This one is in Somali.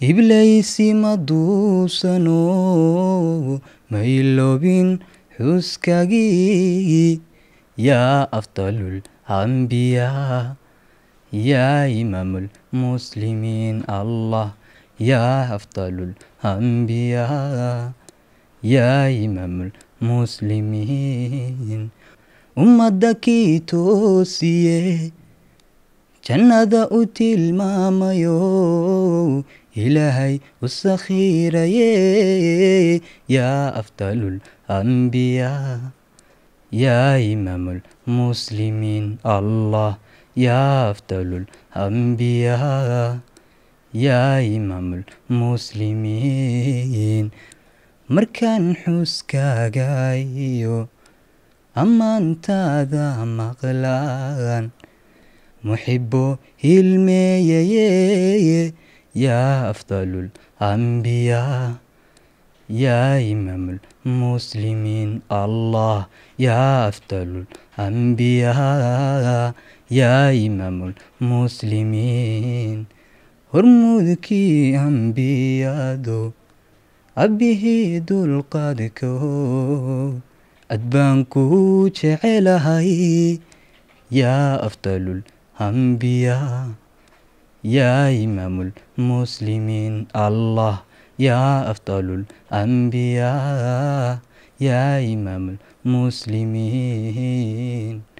ibleysi maduusano ma iloobin xuskagii yaa afdalulcanbiyaa yaa imaamulmuslimiin allah yaa afdalulcanbiyaa yaa imaamulmuslimiin ummadda kii toosiye jannada u tilmaamayo ilaahay u sakhiraye yaa afdal اlanbiyaa yaa imaam lmuslimiin allah yaa afdal اlanbiyaa yaa imaam lmuslimiin markaan xuskaagayo ammaantaada maqlaan muxibo hilmeeyaye يا أفضل الأنبياء يا إمام المسلمين الله يا أفضل الأنبياء يا إمام المسلمين هرمودك أنبياء دو أبيه دو القادكو أدبانكو شعلهاي يا أفضل الأنبياء يا إمام المسلمين الله يا أفضل الأنبياء يا إمام المسلمين